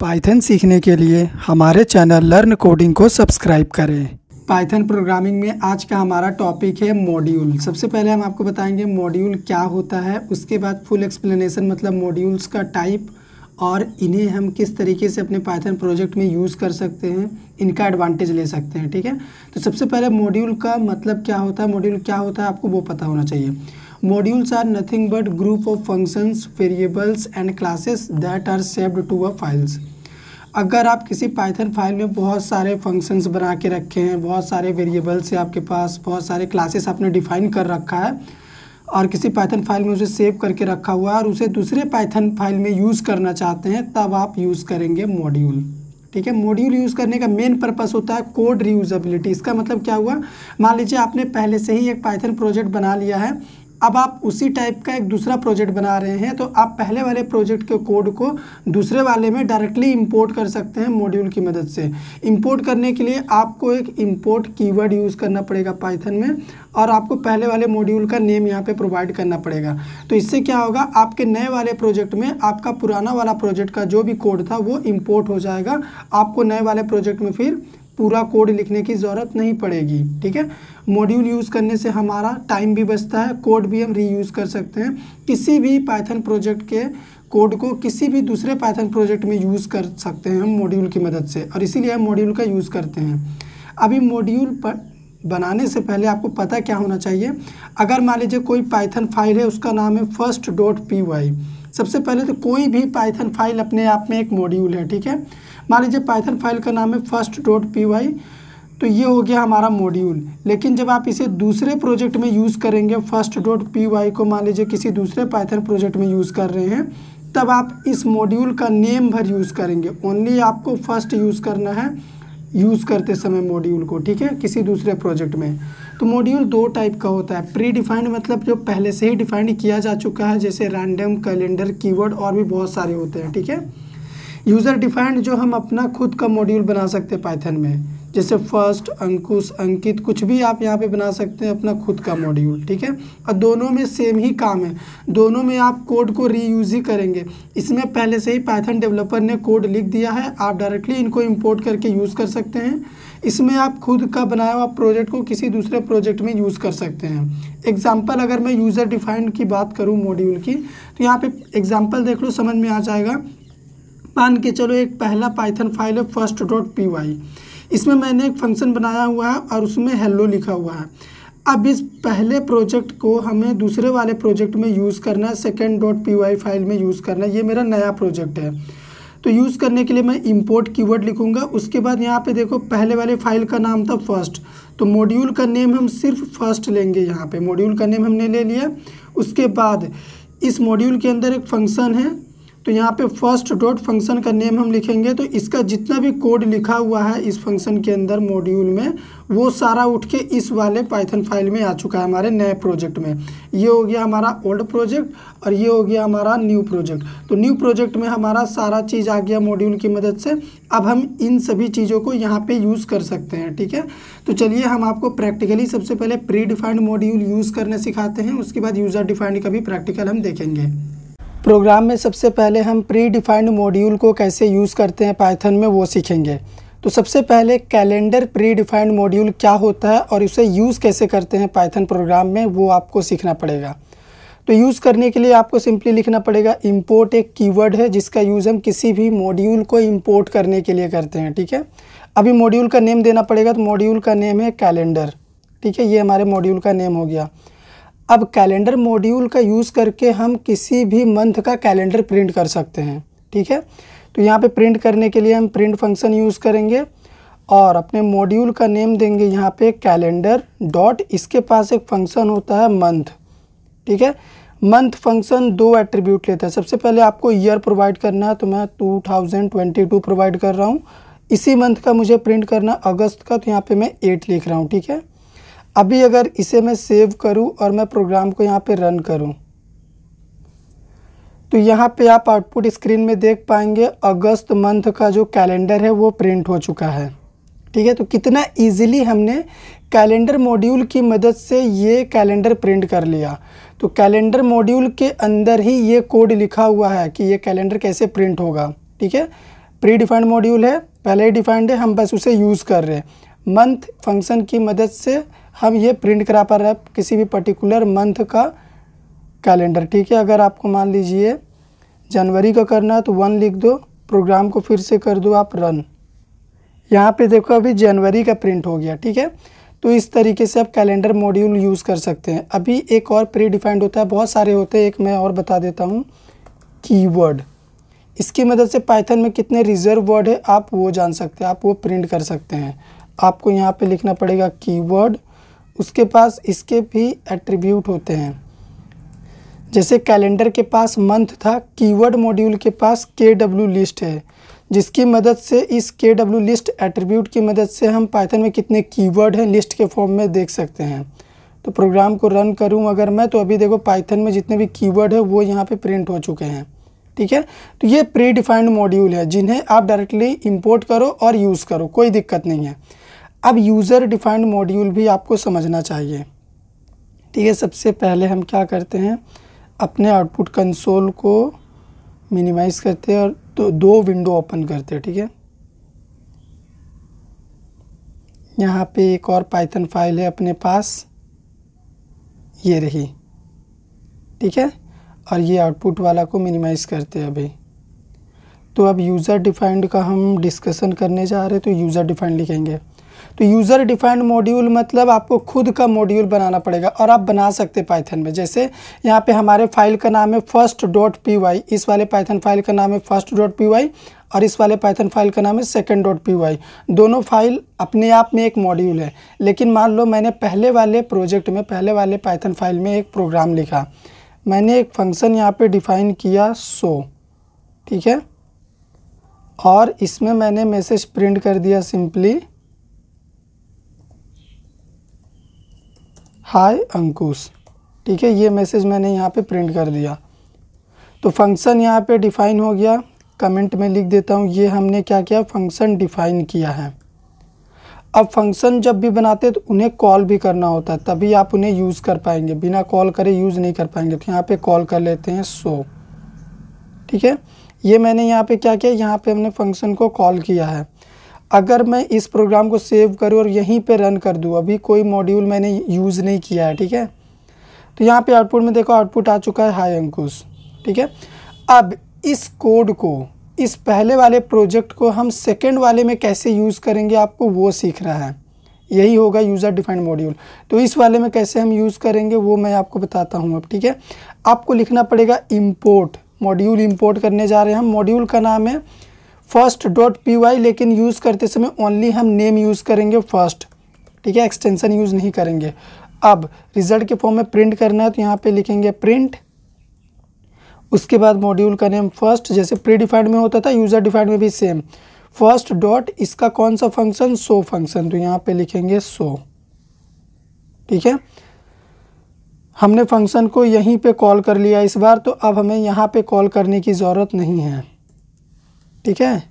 Python सीखने के लिए हमारे चैनल लर्न कोडिंग को सब्सक्राइब करें पाइथन प्रोग्रामिंग में आज का हमारा टॉपिक है मॉड्यूल सबसे पहले हम आपको बताएंगे मॉड्यूल क्या होता है उसके बाद फुल एक्सप्लेनेशन मतलब मॉड्यूल्स का टाइप और इन्हें हम किस तरीके से अपने पाइथन प्रोजेक्ट में यूज़ कर सकते हैं इनका एडवांटेज ले सकते हैं ठीक है तो सबसे पहले मॉड्यूल का मतलब क्या होता है मॉड्यूल क्या होता है आपको वो पता होना चाहिए modules are nothing but group of functions variables and classes that are saved to a files अगर आप किसी पाइथन फाइल में बहुत सारे फंक्शंस बना के रखे हैं बहुत सारे वेरिएबल्स हैं आपके पास बहुत सारे क्लासेस आपने डिफाइन कर रखा है और किसी पाइथन फाइल में उसे सेव करके रखा हुआ है और उसे दूसरे पाइथन फाइल में यूज़ करना चाहते हैं तब आप यूज़ करेंगे मॉड्यूल ठीक है मॉड्यूल यूज़ करने का मेन पर्पस होता है कोड रीयूजबिलिटी इसका मतलब क्या हुआ मान लीजिए आपने पहले से ही एक पाइथन प्रोजेक्ट बना लिया है अब आप उसी टाइप का एक दूसरा प्रोजेक्ट बना रहे हैं तो आप पहले वाले प्रोजेक्ट के कोड को दूसरे वाले में डायरेक्टली इंपोर्ट कर सकते हैं मॉड्यूल की मदद से इंपोर्ट करने के लिए आपको एक इंपोर्ट कीवर्ड यूज़ करना पड़ेगा पाइथन में और आपको पहले वाले मॉड्यूल का नेम यहाँ पे प्रोवाइड करना पड़ेगा तो इससे क्या होगा आपके नए वाले प्रोजेक्ट में आपका पुराना वाला प्रोजेक्ट का जो भी कोड था वो इम्पोर्ट हो जाएगा आपको नए वाले प्रोजेक्ट में फिर पूरा कोड लिखने की ज़रूरत नहीं पड़ेगी ठीक है मॉड्यूल यूज़ करने से हमारा टाइम भी बचता है कोड भी हम री कर सकते हैं किसी भी पाइथन प्रोजेक्ट के कोड को किसी भी दूसरे पाइथन प्रोजेक्ट में यूज़ कर सकते हैं हम मॉड्यूल की मदद से और इसीलिए हम मॉड्यूल का यूज़ करते हैं अभी मॉड्यूल पर बनाने से पहले आपको पता क्या होना चाहिए अगर मान लीजिए कोई पाइथन फाइल है उसका नाम है फर्स्ट डॉट पी वाई सबसे पहले तो कोई भी पाइथन फाइल अपने आप में एक मॉड्यूल है ठीक है मान लीजिए पाइथन फाइल का नाम है फर्स्ट डॉट पी वाई तो ये हो गया हमारा मॉड्यूल लेकिन जब आप इसे दूसरे प्रोजेक्ट में यूज़ करेंगे फर्स्ट डॉट पी वाई को मान लीजिए किसी दूसरे पाइथन प्रोजेक्ट में यूज़ कर रहे हैं तब आप इस मॉड्यूल का नेम भर यूज़ करेंगे ओनली आपको फर्स्ट यूज़ करना है यूज़ करते समय मॉड्यूल को ठीक है किसी दूसरे प्रोजेक्ट में तो मॉड्यूल दो टाइप का होता है प्री डिफाइंड मतलब जो पहले से ही डिफाइंड किया जा चुका है जैसे रैंडम कैलेंडर कीवर्ड और भी बहुत सारे होते हैं ठीक है यूज़र डिफाइंड जो हम अपना खुद का मॉड्यूल बना सकते हैं पाइथन में जैसे फर्स्ट अंकुश अंकित कुछ भी आप यहाँ पे बना सकते हैं अपना खुद का मॉड्यूल ठीक है और दोनों में सेम ही काम है दोनों में आप कोड को रीयूज ही करेंगे इसमें पहले से ही पाइथन डेवलपर ने कोड लिख दिया है आप डायरेक्टली इनको इंपोर्ट करके यूज़ कर सकते हैं इसमें आप खुद का बनाया हुआ प्रोजेक्ट को किसी दूसरे प्रोजेक्ट में यूज़ कर सकते हैं एग्जाम्पल अगर मैं यूज़र डिफाइंड की बात करूँ मॉड्यूल की तो यहाँ पर एग्जाम्पल देख लो समझ में आ जाएगा मान के चलो एक पहला पाइथन फाइल है फर्स्ट डॉट पी वाई इसमें मैंने एक फंक्शन बनाया हुआ है और उसमें हेलो लिखा हुआ है अब इस पहले प्रोजेक्ट को हमें दूसरे वाले प्रोजेक्ट में यूज़ करना है second dot P Y file में यूज़ करना है ये मेरा नया प्रोजेक्ट है तो यूज़ करने के लिए मैं इम्पोर्ट कीवर्ड लिखूंगा उसके बाद यहाँ पे देखो पहले वाले फाइल का नाम था फर्स्ट तो मॉड्यूल का नेम हम सिर्फ फर्स्ट लेंगे यहाँ पे मॉड्यूल का नेम हमने ले लिया उसके बाद इस मॉड्यूल के अंदर एक फंक्शन है तो यहाँ पे फर्स्ट डॉट फंक्शन का नेम हम लिखेंगे तो इसका जितना भी कोड लिखा हुआ है इस फंक्शन के अंदर मॉड्यूल में वो सारा उठ के इस वाले पाइथन फाइल में आ चुका है हमारे नए प्रोजेक्ट में ये हो गया हमारा ओल्ड प्रोजेक्ट और ये हो गया हमारा न्यू प्रोजेक्ट तो न्यू प्रोजेक्ट में हमारा सारा चीज़ आ गया मॉड्यूल की मदद से अब हम इन सभी चीज़ों को यहाँ पर यूज़ कर सकते हैं ठीक है तो चलिए हम आपको प्रैक्टिकली सबसे पहले प्री डिफाइंड मॉड्यूल यूज़ करने सिखाते हैं उसके बाद यूज़र डिफाइंड का भी प्रैक्टिकल हम देखेंगे प्रोग्राम में सबसे पहले हम प्री डिफाइंड मॉड्यूल को कैसे यूज़ करते हैं पाइथन में वो सीखेंगे तो सबसे पहले कैलेंडर प्री डिफाइंड मॉड्यूल क्या होता है और उसे यूज़ कैसे करते हैं पाइथन प्रोग्राम में वो आपको सीखना पड़ेगा तो यूज़ करने के लिए आपको सिंपली लिखना पड़ेगा इम्पोर्ट एक कीवर्ड है जिसका यूज़ हम किसी भी मॉड्यूल को इम्पोर्ट करने के लिए करते हैं ठीक है अभी मॉड्यूल का नेम देना पड़ेगा तो मॉड्यूल का नेम है कैलेंडर ठीक है ये हमारे मॉड्यूल का नेम हो गया अब कैलेंडर मॉड्यूल का यूज़ करके हम किसी भी मंथ का कैलेंडर प्रिंट कर सकते हैं ठीक है तो यहाँ पे प्रिंट करने के लिए हम प्रिंट फंक्शन यूज़ करेंगे और अपने मॉड्यूल का नेम देंगे यहाँ पे कैलेंडर डॉट इसके पास एक फंक्शन होता है मंथ ठीक है मंथ फंक्शन दो एट्रीब्यूट लेता है सबसे पहले आपको ईयर प्रोवाइड करना है तो मैं टू प्रोवाइड कर रहा हूँ इसी मंथ का मुझे प्रिंट करना अगस्त का तो यहाँ पर मैं एट लिख रहा हूँ ठीक है अभी अगर इसे मैं सेव करूं और मैं प्रोग्राम को यहाँ पे रन करूं तो यहाँ पे आप आउटपुट स्क्रीन में देख पाएंगे अगस्त मंथ का जो कैलेंडर है वो प्रिंट हो चुका है ठीक है तो कितना इजीली हमने कैलेंडर मॉड्यूल की मदद से ये कैलेंडर प्रिंट कर लिया तो कैलेंडर मॉड्यूल के अंदर ही ये कोड लिखा हुआ है कि ये कैलेंडर कैसे प्रिंट होगा ठीक है प्री डिफाइंड मॉड्यूल है पहले ही डिफाइंड है हम बस उसे यूज़ कर रहे हैं मंथ फंक्शन की मदद से हम ये प्रिंट करा पा रहे हैं किसी भी पर्टिकुलर मंथ का कैलेंडर ठीक है अगर आपको मान लीजिए जनवरी का करना है तो वन लिख दो प्रोग्राम को फिर से कर दो आप रन यहाँ पे देखो अभी जनवरी का प्रिंट हो गया ठीक है तो इस तरीके से आप कैलेंडर मॉड्यूल यूज़ कर सकते हैं अभी एक और प्री डिफाइंड होता है बहुत सारे होते हैं एक मैं और बता देता हूँ कीवर्ड इसकी मदद से पाइथन में कितने रिजर्व वर्ड है आप वो जान सकते हैं आप वो प्रिंट कर सकते हैं आपको यहाँ पे लिखना पड़ेगा कीवर्ड उसके पास इसके भी एट्रीब्यूट होते हैं जैसे कैलेंडर के पास मंथ था कीवर्ड मॉड्यूल के पास के डब्ल्यू लिस्ट है जिसकी मदद से इस के डब्ल्यू लिस्ट एट्रीब्यूट की मदद से हम पाइथन में कितने कीवर्ड हैं लिस्ट के फॉर्म में देख सकते हैं तो प्रोग्राम को रन करूं अगर मैं तो अभी देखो पाइथन में जितने भी कीवर्ड है वो यहाँ पे प्रिंट हो चुके हैं ठीक है तो ये प्री डिफाइंड मॉड्यूल है जिन्हें आप डायरेक्टली इम्पोर्ट करो और यूज़ करो कोई दिक्कत नहीं है अब यूज़र डिफाइंड मॉड्यूल भी आपको समझना चाहिए ठीक है सबसे पहले हम क्या करते हैं अपने आउटपुट कंसोल को मिनिमाइज़ करते हैं और तो दो विंडो ओपन करते हैं ठीक है यहाँ पे एक और पाइथन फाइल है अपने पास ये रही ठीक है और ये आउटपुट वाला को मिनिमाइज़ करते हैं अभी तो अब यूज़र डिफाइंड का हम डिस्कशन करने जा रहे हैं तो यूज़र डिफाइंड लिखेंगे तो यूज़र डिफाइंड मॉड्यूल मतलब आपको खुद का मॉड्यूल बनाना पड़ेगा और आप बना सकते पाइथन में जैसे यहाँ पे हमारे फाइल का नाम है फर्स्ट डॉट पी वाई इस वाले पाइथन फाइल का नाम है फर्स्ट डॉट पी वाई और इस वाले पाइथन फाइल का नाम है सेकेंड डॉट पी वाई दोनों फाइल अपने आप में एक मॉड्यूल है लेकिन मान लो मैंने पहले वाले प्रोजेक्ट में पहले वाले पाइथन फाइल में एक प्रोग्राम लिखा मैंने एक फंक्शन यहाँ पर डिफाइन किया सो ठीक है और इसमें मैंने मैसेज प्रिंट कर दिया सिंपली हाय अंकुश ठीक है ये मैसेज मैंने यहाँ पे प्रिंट कर दिया तो फंक्शन यहाँ पे डिफ़ाइन हो गया कमेंट में लिख देता हूँ ये हमने क्या किया फंक्शन डिफ़ाइन किया है अब फंक्शन जब भी बनाते हैं तो उन्हें कॉल भी करना होता है तभी आप उन्हें यूज़ कर पाएंगे बिना कॉल करे यूज़ नहीं कर पाएंगे तो यहाँ पर कॉल कर लेते हैं सो ठीक है ये मैंने यहाँ पर क्या किया यहाँ पर हमने फंक्शन को कॉल किया है अगर मैं इस प्रोग्राम को सेव करूँ और यहीं पर रन कर दूँ अभी कोई मॉड्यूल मैंने यूज़ नहीं किया है ठीक है तो यहाँ पर आउटपुट में देखो आउटपुट आ चुका है हाई अंकुश ठीक है अब इस कोड को इस पहले वाले प्रोजेक्ट को हम सेकेंड वाले में कैसे यूज़ करेंगे आपको वो सीख रहा है यही होगा यूज़र डिफाइंड मॉड्यूल तो इस वाले में कैसे हम यूज़ करेंगे वो मैं आपको बताता हूँ अब ठीक है आपको लिखना पड़ेगा इम्पोर्ट मॉड्यूल इम्पोर्ट करने जा रहे हैं हम मॉड्यूल का नाम है फर्स्ट डॉट पी वाई लेकिन यूज़ करते समय ओनली हम नेम यूज़ करेंगे फर्स्ट ठीक है एक्सटेंसन यूज़ नहीं करेंगे अब रिजल्ट के फॉर्म में प्रिंट करना है तो यहाँ पे लिखेंगे प्रिंट उसके बाद मॉड्यूल का नेम फर्स्ट जैसे प्री डिफाइंड में होता था यूज़र डिफाइंड में भी सेम फर्स्ट डॉट इसका कौन सा फंक्शन सो फंक्शन तो यहाँ पे लिखेंगे सो ठीक है हमने फंक्शन को यहीं पे कॉल कर लिया इस बार तो अब हमें यहाँ पे कॉल करने की ज़रूरत नहीं है ठीक है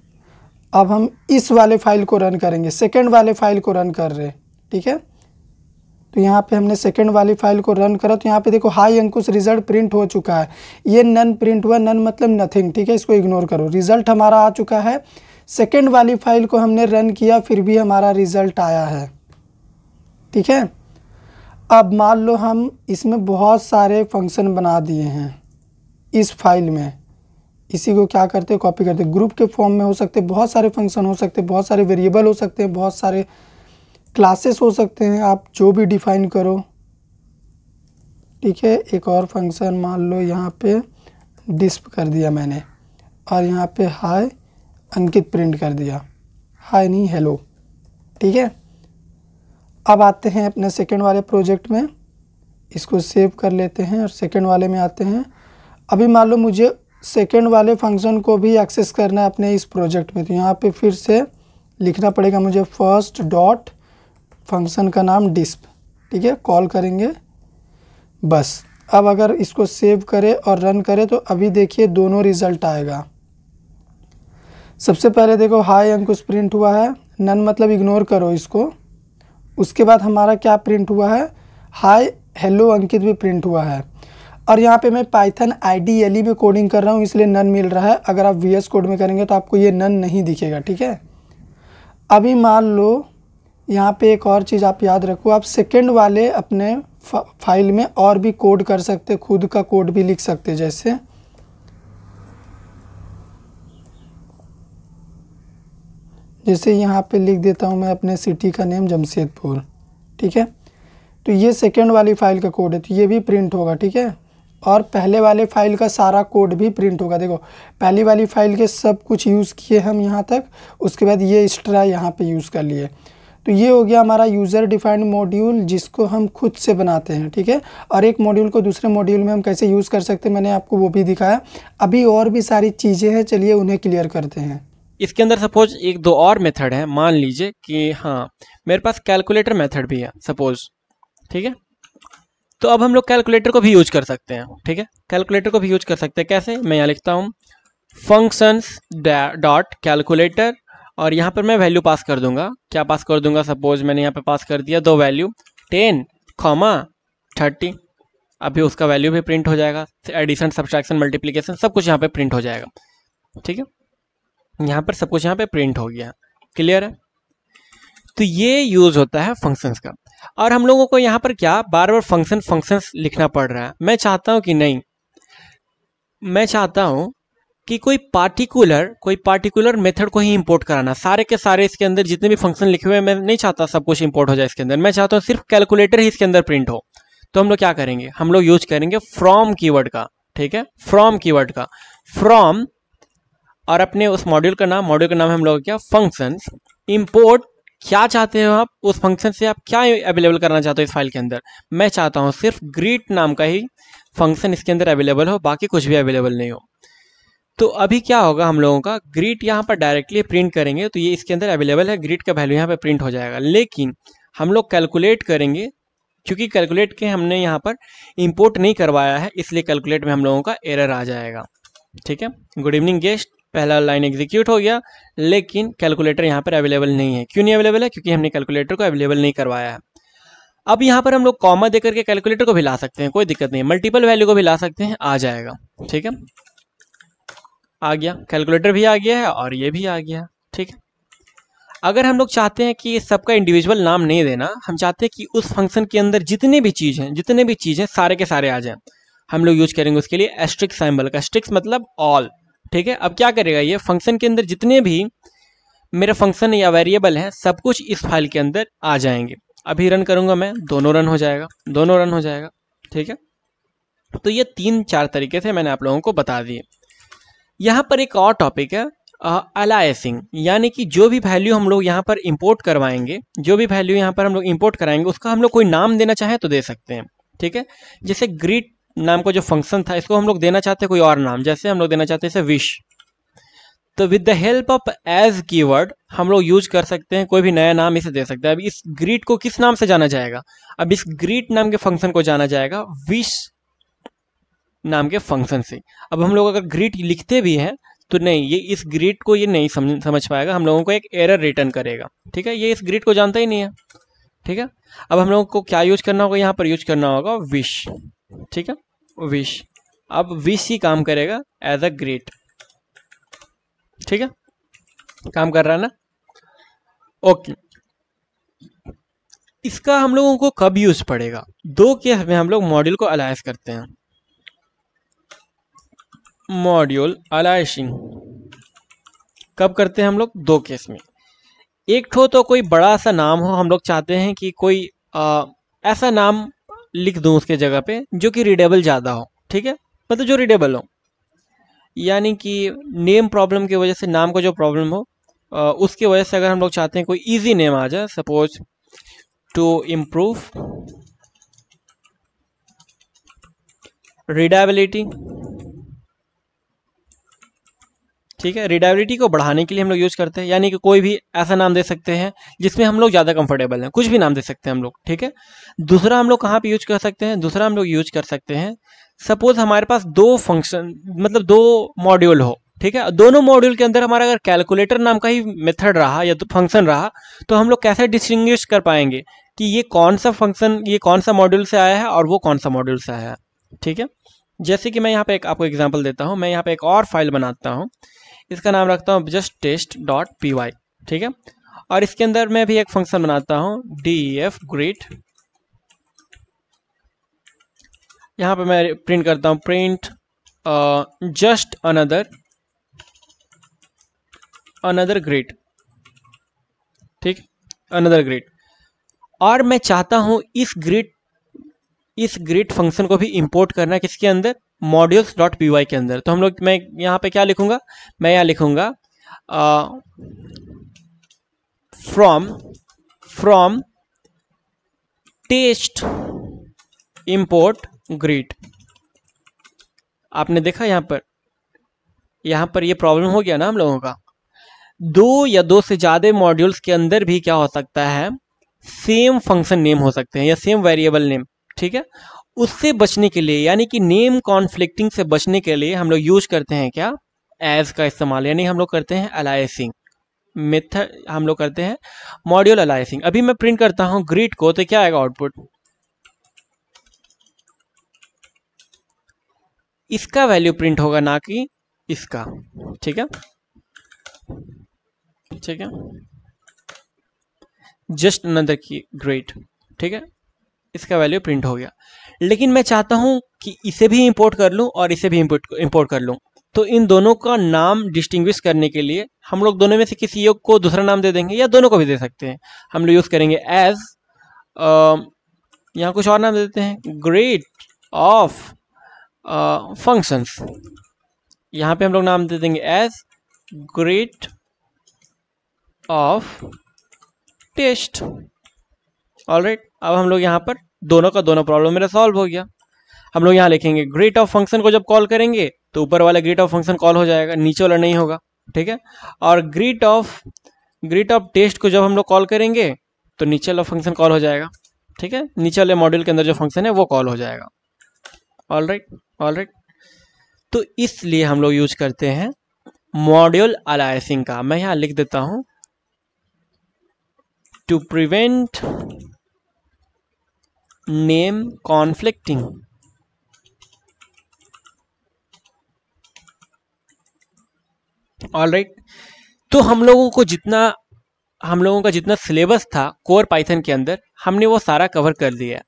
अब हम इस वाले फाइल को रन करेंगे सेकेंड वाले फाइल को रन कर रहे हैं ठीक है तो यहाँ पे हमने सेकेंड वाली फाइल को रन करा तो यहाँ पे देखो हाई अंकुश रिजल्ट प्रिंट हो चुका है ये नन प्रिंट हुआ नन मतलब नथिंग ठीक है इसको इग्नोर करो रिजल्ट हमारा आ चुका है सेकेंड वाली फाइल को हमने रन किया फिर भी हमारा रिजल्ट आया है ठीक है अब मान लो हम इसमें बहुत सारे फंक्शन बना दिए हैं इस फाइल में इसी को क्या करते हैं कॉपी करते हैं ग्रुप के फॉर्म में हो सकते हैं बहुत सारे फंक्शन हो सकते हैं बहुत सारे वेरिएबल हो सकते हैं बहुत सारे क्लासेस हो सकते हैं आप जो भी डिफाइन करो ठीक है एक और फंक्शन मान लो यहाँ पे डिस्प कर दिया मैंने और यहाँ पे हाय अंकित प्रिंट कर दिया हाय नहीं हेलो ठीक है अब आते हैं अपने सेकेंड वाले प्रोजेक्ट में इसको सेव कर लेते हैं और सेकेंड वाले में आते हैं अभी मान लो मुझे सेकेंड वाले फंक्शन को भी एक्सेस करना है अपने इस प्रोजेक्ट में तो यहाँ पे फिर से लिखना पड़ेगा मुझे फर्स्ट डॉट फंक्शन का नाम डिस्प ठीक है कॉल करेंगे बस अब अगर इसको सेव करें और रन करें तो अभी देखिए दोनों रिज़ल्ट आएगा सबसे पहले देखो हाई अंकुश प्रिंट हुआ है नन मतलब इग्नोर करो इसको उसके बाद हमारा क्या प्रिंट हुआ है हाई हेलो अंकित भी प्रिंट हुआ है और यहाँ पे मैं पाइथन आईडीएलई में कोडिंग कर रहा हूँ इसलिए नन मिल रहा है अगर आप एस कोड में करेंगे तो आपको ये नन नहीं दिखेगा ठीक है अभी मान लो यहाँ पे एक और चीज़ आप याद रखो आप सेकेंड वाले अपने फाइल में और भी कोड कर सकते खुद का कोड भी लिख सकते जैसे जैसे यहाँ पे लिख देता हूँ मैं अपने सिटी का नेम जमशेदपुर ठीक है तो ये सेकेंड वाली फाइल का कोड है तो ये भी प्रिंट होगा ठीक है और पहले वाले फाइल का सारा कोड भी प्रिंट होगा देखो पहली वाली फाइल के सब कुछ यूज़ किए हम यहाँ तक उसके बाद ये एक्स्ट्रा यहाँ पे यूज़ कर लिए तो ये हो गया हमारा यूज़र डिफाइंड मॉड्यूल जिसको हम खुद से बनाते हैं ठीक है और एक मॉड्यूल को दूसरे मॉड्यूल में हम कैसे यूज़ कर सकते हैं मैंने आपको वो भी दिखाया अभी और भी सारी चीज़ें हैं चलिए उन्हें क्लियर करते हैं इसके अंदर सपोज एक दो और मेथड है मान लीजिए कि हाँ मेरे पास कैलकुलेटर मेथड भी है सपोज ठीक है तो अब हम लोग कैलकुलेटर को भी यूज कर सकते हैं ठीक है कैलकुलेटर को भी यूज कर सकते हैं कैसे मैं यहाँ लिखता हूँ फंक्शंस डॉट कैलकुलेटर और यहाँ पर मैं वैल्यू पास कर दूंगा क्या पास कर दूंगा सपोज मैंने यहाँ पे पास कर दिया दो वैल्यू टेन कॉमा थर्टी अभी उसका वैल्यू भी प्रिंट हो जाएगा एडिशन सब्सट्रैक्शन मल्टीप्लीकेशन सब कुछ यहाँ पर प्रिंट हो जाएगा ठीक है यहाँ पर सब कुछ यहाँ पर प्रिंट हो गया क्लियर है तो ये यूज होता है फंक्शंस का और हम लोगों को यहाँ पर क्या बार बार फंक्शन फंक्शन लिखना पड़ रहा है मैं चाहता हूँ कि नहीं मैं चाहता हूँ कि कोई पार्टिकुलर कोई पार्टिकुलर मेथड को ही इंपोर्ट कराना सारे के सारे इसके अंदर जितने भी फंक्शन लिखे हुए हैं मैं नहीं चाहता सब कुछ इंपोर्ट हो जाए इसके अंदर मैं चाहता हूँ सिर्फ कैलकुलेटर ही इसके अंदर प्रिंट हो तो हम लोग क्या करेंगे हम लोग यूज करेंगे फ्रॉम कीवर्ड का ठीक है फ्रॉम कीवर्ड का फ्रॉम और अपने उस मॉड्यूल का नाम मॉड्यूल का नाम हम लोग क्या फंक्शन इंपोर्ट क्या चाहते हो आप उस फंक्शन से आप क्या अवेलेबल करना चाहते हो इस फाइल के अंदर मैं चाहता हूँ सिर्फ ग्रीट नाम का ही फंक्शन इसके अंदर अवेलेबल हो बाकी कुछ भी अवेलेबल नहीं हो तो अभी क्या होगा हम लोगों का ग्रीट यहाँ पर डायरेक्टली प्रिंट करेंगे तो ये इसके अंदर अवेलेबल है ग्रीट का वैल्यू यहाँ पर प्रिंट हो जाएगा लेकिन हम लोग कैलकुलेट करेंगे क्योंकि कैलकुलेट के हमने यहाँ पर इम्पोर्ट नहीं करवाया है इसलिए कैलकुलेट में हम लोगों का एरर आ जाएगा ठीक है गुड इवनिंग गेस्ट पहला लाइन एग्जीक्यूट हो गया लेकिन कैलकुलेटर यहाँ पर अवेलेबल नहीं है क्यों नहीं अवेलेबल है क्योंकि हमने कैलकुलेटर को अवेलेबल नहीं करवाया है अब यहाँ पर हम लोग कॉमा देकर के कैलकुलेटर को भी ला सकते हैं कोई दिक्कत नहीं मल्टीपल वैल्यू को भी ला सकते हैं आ जाएगा ठीक है आ गया कैलकुलेटर भी आ गया है और ये भी आ गया ठीक है अगर हम लोग चाहते हैं कि सबका इंडिविजुअल नाम नहीं देना हम चाहते हैं कि उस फंक्शन के अंदर जितने भी चीज़ हैं जितने भी चीज़ हैं सारे के सारे आ जाएं हम लोग यूज करेंगे उसके लिए एस्ट्रिक्स सैम्बल का एस्ट्रिक्स मतलब ऑल ठीक है अब क्या करेगा ये फंक्शन के अंदर जितने भी मेरे फंक्शन या वेरिएबल हैं सब कुछ इस फाइल के अंदर आ जाएंगे अभी रन करूँगा मैं दोनों रन हो जाएगा दोनों रन हो जाएगा ठीक है तो ये तीन चार तरीके से मैंने आप लोगों को बता दिए यहाँ पर एक और टॉपिक है अलायसिंग यानी कि जो भी वैल्यू हम लोग यहाँ पर इंपोर्ट करवाएंगे जो भी वैल्यू यहाँ पर हम लोग इंपोर्ट कराएंगे उसका हम लोग कोई नाम देना चाहें तो दे सकते हैं ठीक है जैसे ग्रीट नाम का जो फंक्शन था इसको हम लोग देना चाहते हैं कोई और नाम जैसे हम लोग देना चाहते हैं इसे विश तो with the help of as keyword हम लोग यूज कर सकते हैं कोई भी नया नाम इसे दे सकते हैं अब इस ग्रीट को किस नाम से जाना जाएगा अब इस ग्रीट नाम के फंक्शन को जाना जाएगा विश नाम के फंक्शन से अब हम लोग अगर ग्रीट लिखते भी हैं तो नहीं ये इस ग्रीट को ये नहीं समझ समझ पाएगा हम लोगों को एक एरर रिटर्न करेगा ठीक है ये इस ग्रीट को जानता ही नहीं है ठीक है अब हम लोगों को क्या यूज करना होगा यहाँ पर यूज करना होगा विश ठीक है विश अब विश ही काम करेगा एज अ ग्रेट ठीक है काम कर रहा है ना ओके इसका हम लोगों को कब यूज पड़ेगा दो केस में हम लोग मॉड्यूल को अलायस करते हैं मॉड्यूल अलाइशिंग कब करते हैं हम लोग दो केस में एक ठो तो कोई बड़ा सा नाम हो हम लोग चाहते हैं कि कोई आ, ऐसा नाम लिख दूँ उसके जगह पे जो कि रीडेबल ज़्यादा हो ठीक है मतलब जो रीडेबल हो यानी कि नेम प्रॉब्लम की वजह से नाम का जो प्रॉब्लम हो उसके उसकी वजह से अगर हम लोग चाहते हैं कोई इजी नेम आ जाए सपोज टू इम्प्रूव रीडेबिलिटी ठीक है रिडायबिलिटी को बढ़ाने के लिए हम लोग यूज़ करते हैं यानी कि कोई भी ऐसा नाम दे सकते हैं जिसमें हम लोग ज़्यादा कंफर्टेबल हैं कुछ भी नाम दे सकते हैं हम लोग ठीक है दूसरा हम लोग कहाँ पे यूज कर सकते हैं दूसरा हम लोग यूज कर सकते हैं सपोज हमारे पास दो फंक्शन मतलब दो मॉड्यूल हो ठीक है दोनों मॉड्यूल के अंदर हमारा अगर कैलकुलेटर नाम का ही मेथड रहा या तो फंक्शन रहा तो हम लोग कैसे डिस्टिंग्विश कर पाएंगे कि ये कौन सा फंक्शन ये कौन सा मॉड्यूल से आया है और वो कौन सा मॉड्यूल से आया है ठीक है जैसे कि मैं यहाँ पे एक आपको एग्जांपल देता हूँ मैं यहाँ पे एक और फाइल बनाता हूँ इसका नाम रखता हूँ just test dot P Y ठीक है और इसके अंदर मैं भी एक फंक्शन बनाता हूँ डी एफ ग्रेट यहाँ पे मैं प्रिंट करता हूँ print just another another great ठीक अनदर ग्रेट और मैं चाहता हूँ इस ग्रिड इस ग्रिड फंक्शन को भी इंपोर्ट करना किसके अंदर मॉड्यूल्स डॉट पी वाई के अंदर तो हम लोग मैं यहाँ पे क्या लिखूंगा मैं यहाँ लिखूंगा from from test import greet आपने देखा यहाँ पर यहाँ पर ये प्रॉब्लम हो गया ना हम लोगों का दो या दो से ज़्यादा मॉड्यूल्स के अंदर भी क्या हो सकता है सेम फंक्शन नेम हो सकते हैं या सेम वेरिएबल नेम ठीक है उससे बचने के लिए यानी कि नेम कॉन्फ्लिक्टिंग से बचने के लिए हम लोग यूज करते हैं क्या एज का इस्तेमाल यानी हम लोग करते हैं अलायसिंग मेथड हम लोग करते हैं मॉड्यूल अलायसिंग अभी मैं प्रिंट करता हूं ग्रीट को तो क्या आएगा आउटपुट इसका वैल्यू प्रिंट होगा ना कि इसका ठीक है ठीक है जस्ट अनदर की ग्रेट ठीक है इसका वैल्यू प्रिंट हो गया लेकिन मैं चाहता हूँ कि इसे भी इम्पोर्ट कर लूँ और इसे भी इम्पोर्ट कर लूँ तो इन दोनों का नाम डिस्टिंग्विश करने के लिए हम लोग दोनों में से किसी योग को दूसरा नाम दे देंगे या दोनों को भी दे सकते हैं हम लोग यूज़ करेंगे एज um, यहाँ कुछ और नाम दे देते हैं ग्रेट ऑफ फंक्शंस यहाँ पे हम लोग नाम दे देंगे as great of test alright अब हम लोग यहाँ पर दोनों का दोनों प्रॉब्लम मेरा सॉल्व हो गया हम लोग यहाँ लिखेंगे ग्रेट ऑफ फंक्शन को जब कॉल करेंगे तो ऊपर वाला ग्रेट ऑफ फंक्शन कॉल हो जाएगा नीचे वाला नहीं होगा ठीक है और great of great of test को जब हम लोग कॉल करेंगे तो नीचे वाला फंक्शन कॉल हो जाएगा ठीक है नीचे वाले मॉड्यूल के अंदर जो फंक्शन है वो कॉल हो जाएगा ऑल राइट ऑल राइट तो इसलिए हम लोग यूज करते हैं मॉड्यूल अलायसिंग का मैं यहाँ लिख देता हूँ to prevent name conflicting all right right. तो हम लोगों को जितना हम लोगों का जितना सिलेबस था कोर पाइथन के अंदर हमने वो सारा कवर कर लिया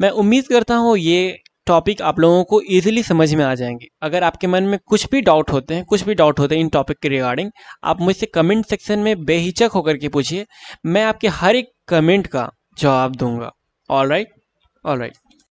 मैं उम्मीद करता हूँ ये टॉपिक आप लोगों को इजीली समझ में आ जाएंगे अगर आपके मन में कुछ भी डाउट होते हैं कुछ भी डाउट होते हैं इन टॉपिक के रिगार्डिंग आप मुझसे कमेंट सेक्शन में बेहिचक होकर के पूछिए मैं आपके हर एक कमेंट का जवाब दूंगा ऑल राइट All right.